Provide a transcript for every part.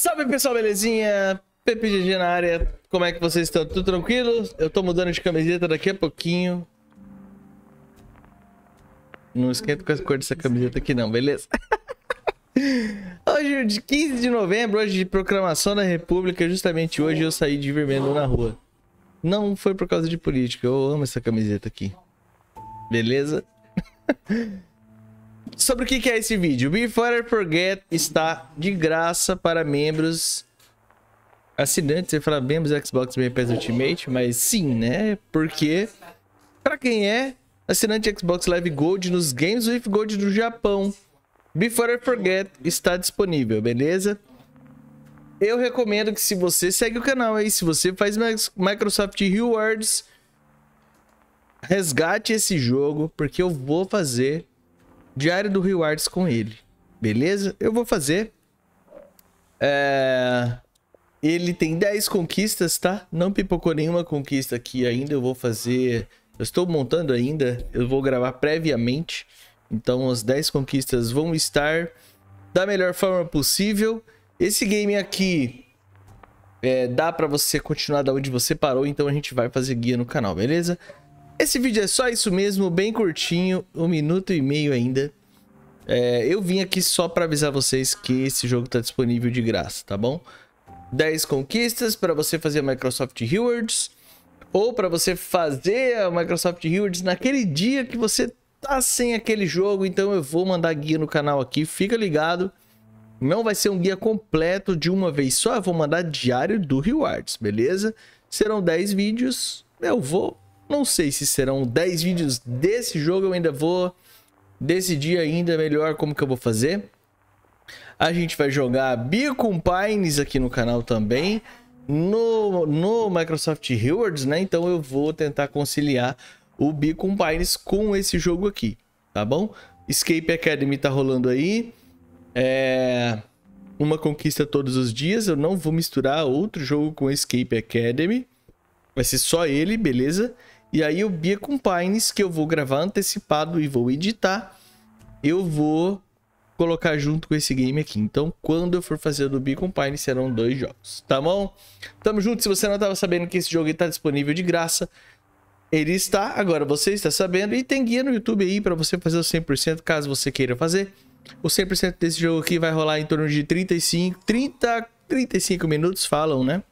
Salve pessoal, belezinha? PPGG na área, como é que vocês estão? Tudo tranquilo? Eu tô mudando de camiseta daqui a pouquinho. Não esquenta com a cor dessa camiseta aqui não, beleza? Hoje, é de 15 de novembro, hoje de proclamação da república, justamente hoje eu saí de vermelho na rua. Não foi por causa de política, eu amo essa camiseta aqui. Beleza? sobre o que é esse vídeo. Before I Forget está de graça para membros assinantes. Você fala membros Xbox Game Pass Ultimate, mas sim, né? Porque para quem é assinante Xbox Live Gold nos Games with Gold do Japão, Before I Forget está disponível, beleza? Eu recomendo que se você segue o canal aí, se você faz Microsoft Rewards, resgate esse jogo, porque eu vou fazer Diário do Rio Arts com ele. Beleza? Eu vou fazer. É... Ele tem 10 conquistas, tá? Não pipocou nenhuma conquista aqui ainda. Eu vou fazer. Eu estou montando ainda. Eu vou gravar previamente. Então as 10 conquistas vão estar da melhor forma possível. Esse game aqui é, dá para você continuar da onde você parou, então a gente vai fazer guia no canal, beleza? Esse vídeo é só isso mesmo, bem curtinho, um minuto e meio ainda. É, eu vim aqui só para avisar vocês que esse jogo tá disponível de graça, tá bom? 10 conquistas para você fazer a Microsoft Rewards ou para você fazer a Microsoft Rewards naquele dia que você tá sem aquele jogo, então eu vou mandar guia no canal aqui, fica ligado. Não vai ser um guia completo de uma vez só, eu vou mandar diário do Rewards, beleza? Serão 10 vídeos, eu vou não sei se serão 10 vídeos desse jogo, eu ainda vou decidir ainda melhor como que eu vou fazer. A gente vai jogar Beacon Pines aqui no canal também, no, no Microsoft Rewards, né? Então eu vou tentar conciliar o Beacon Pines com esse jogo aqui, tá bom? Escape Academy tá rolando aí. É uma conquista todos os dias. Eu não vou misturar outro jogo com Escape Academy. Vai ser só ele, beleza? E aí o com Compines, que eu vou gravar antecipado e vou editar, eu vou colocar junto com esse game aqui. Então, quando eu for fazer do com Pines serão dois jogos, tá bom? Tamo junto. Se você não estava sabendo que esse jogo está disponível de graça, ele está, agora você está sabendo. E tem guia no YouTube aí para você fazer o 100%, caso você queira fazer. O 100% desse jogo aqui vai rolar em torno de 35, 30, 35 minutos, falam, né?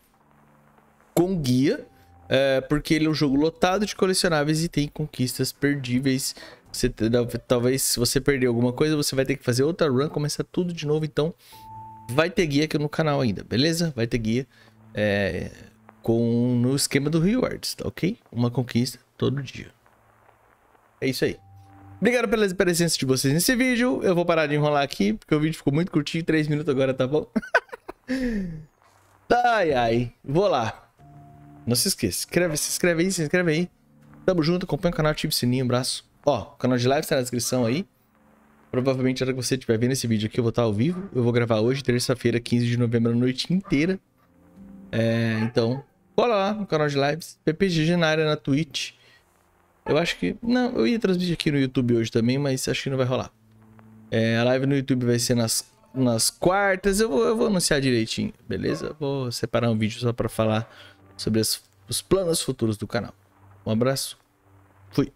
Com guia. É, porque ele é um jogo lotado de colecionáveis e tem conquistas perdíveis. Você, talvez, se você perder alguma coisa, você vai ter que fazer outra run, começar tudo de novo. Então, vai ter guia aqui no canal ainda, beleza? Vai ter guia é, com, no esquema do Rewards, tá ok? Uma conquista todo dia. É isso aí. Obrigado pela presença de vocês nesse vídeo. Eu vou parar de enrolar aqui, porque o vídeo ficou muito curtinho. 3 minutos agora, tá bom? ai, ai. Vou lá. Não se esqueça. Escreve, se inscreve aí, se inscreve aí. Tamo junto, acompanha o canal, ativa o sininho, um Ó, o canal de live está na descrição aí. Provavelmente, na hora que você estiver vendo esse vídeo aqui, eu vou estar ao vivo. Eu vou gravar hoje, terça-feira, 15 de novembro, a noite inteira. É, então, bora lá no canal de lives. pp genária na Twitch. Eu acho que... Não, eu ia transmitir aqui no YouTube hoje também, mas acho que não vai rolar. É, a live no YouTube vai ser nas, nas quartas. Eu vou, eu vou anunciar direitinho, beleza? Vou separar um vídeo só pra falar sobre as, os planos futuros do canal. Um abraço, fui!